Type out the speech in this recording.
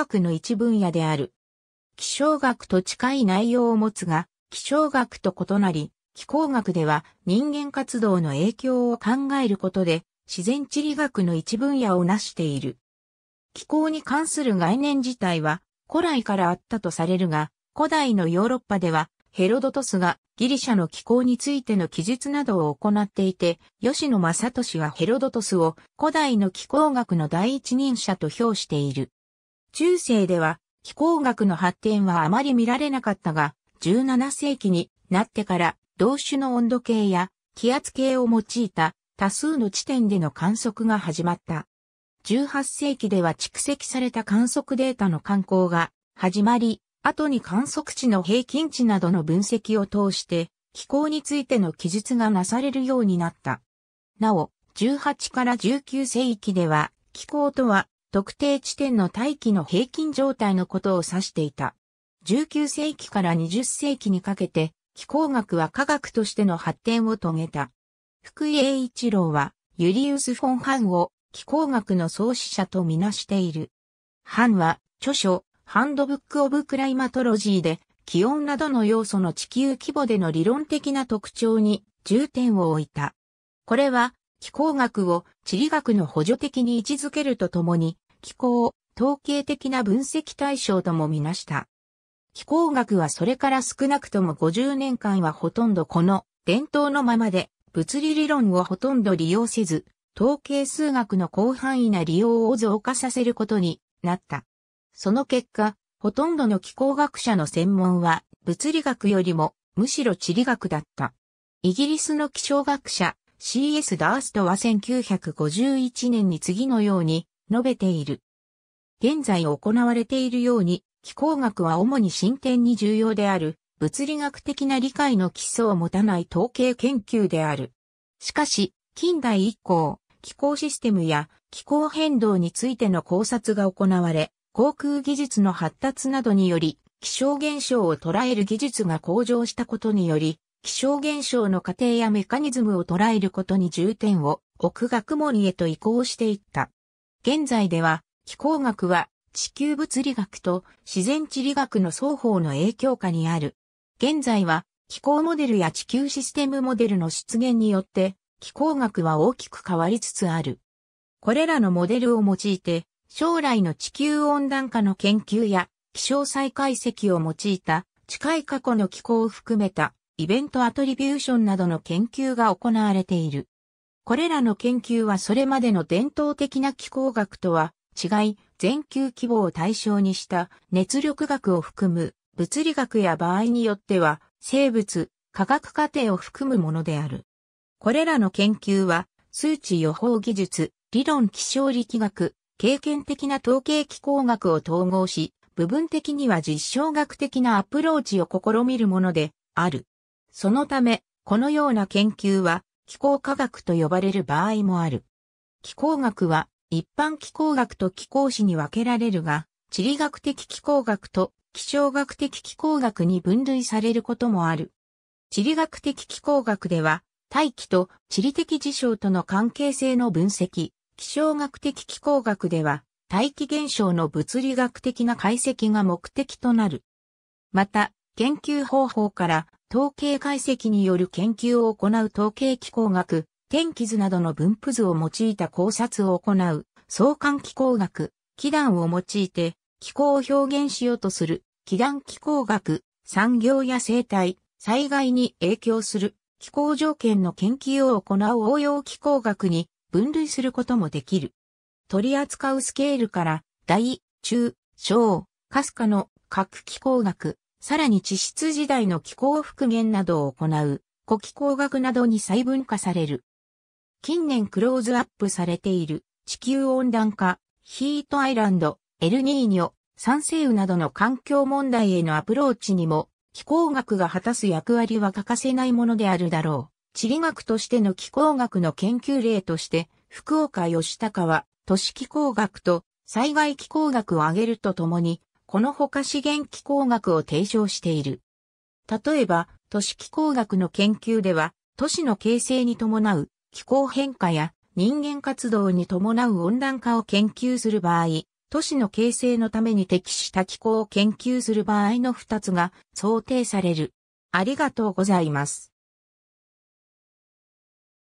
学の一分野である。気象学と近い内容を持つが、気象学と異なり、気候学では人間活動の影響を考えることで、自然地理学の一分野を成している。気候に関する概念自体は古来からあったとされるが、古代のヨーロッパではヘロドトスがギリシャの気候についての記述などを行っていて、吉野正俊はヘロドトスを古代の気候学の第一人者と評している。中世では気候学の発展はあまり見られなかったが、17世紀になってから同種の温度計や気圧計を用いた多数の地点での観測が始まった。18世紀では蓄積された観測データの観光が始まり、後に観測地の平均値などの分析を通して気候についての記述がなされるようになった。なお、18から19世紀では気候とは特定地点の大気の平均状態のことを指していた。19世紀から20世紀にかけて、気候学は科学としての発展を遂げた。福井栄一郎は、ユリウス・フォン・ハンを気候学の創始者とみなしている。ハンは、著書、ハンドブック・オブ・クライマトロジーで、気温などの要素の地球規模での理論的な特徴に重点を置いた。これは気候学を地理学の補助的に位置づけるとともに、気候を統計的な分析対象ともみなした。気候学はそれから少なくとも50年間はほとんどこの伝統のままで物理理論をほとんど利用せず、統計数学の広範囲な利用を増加させることになった。その結果、ほとんどの気候学者の専門は物理学よりもむしろ地理学だった。イギリスの気象学者 CS ダーストは1951年に次のように述べている。現在行われているように、気候学は主に進展に重要である、物理学的な理解の基礎を持たない統計研究である。しかし、近代以降、気候システムや気候変動についての考察が行われ、航空技術の発達などにより、気象現象を捉える技術が向上したことにより、気象現象の過程やメカニズムを捉えることに重点を置く学問へと移行していった。現在では、気候学は地球物理学と自然地理学の双方の影響下にある。現在は気候モデルや地球システムモデルの出現によって気候学は大きく変わりつつある。これらのモデルを用いて将来の地球温暖化の研究や気象再解析を用いた近い過去の気候を含めたイベントアトリビューションなどの研究が行われている。これらの研究はそれまでの伝統的な気候学とは違い、全球規模を対象にした熱力学を含む物理学や場合によっては生物、化学過程を含むものである。これらの研究は数値予報技術、理論気象力学、経験的な統計気候学を統合し、部分的には実証学的なアプローチを試みるものである。そのため、このような研究は気候科学と呼ばれる場合もある。気候学は一般気候学と気候史に分けられるが、地理学的気候学と気象学的気候学に分類されることもある。地理学的気候学では、大気と地理的事象との関係性の分析、気象学的気候学では、大気現象の物理学的な解析が目的となる。また、研究方法から統計解析による研究を行う統計気候学、天気図などの分布図を用いた考察を行う、相関気候学、気団を用いて、気候を表現しようとする、気団気候学、産業や生態、災害に影響する、気候条件の研究を行う応用気候学に分類することもできる。取り扱うスケールから、大、中、小、かすかの各気候学、さらに地質時代の気候復元などを行う、古気候学などに細分化される。近年クローズアップされている地球温暖化、ヒートアイランド、エルニーニョ、酸性雨などの環境問題へのアプローチにも気候学が果たす役割は欠かせないものであるだろう。地理学としての気候学の研究例として、福岡吉高は都市気候学と災害気候学を挙げるとともに、このほか資源気候学を提唱している。例えば、都市気候学の研究では、都市の形成に伴う気候変化や人間活動に伴う温暖化を研究する場合、都市の形成のために適した気候を研究する場合の2つが想定される。ありがとうございます。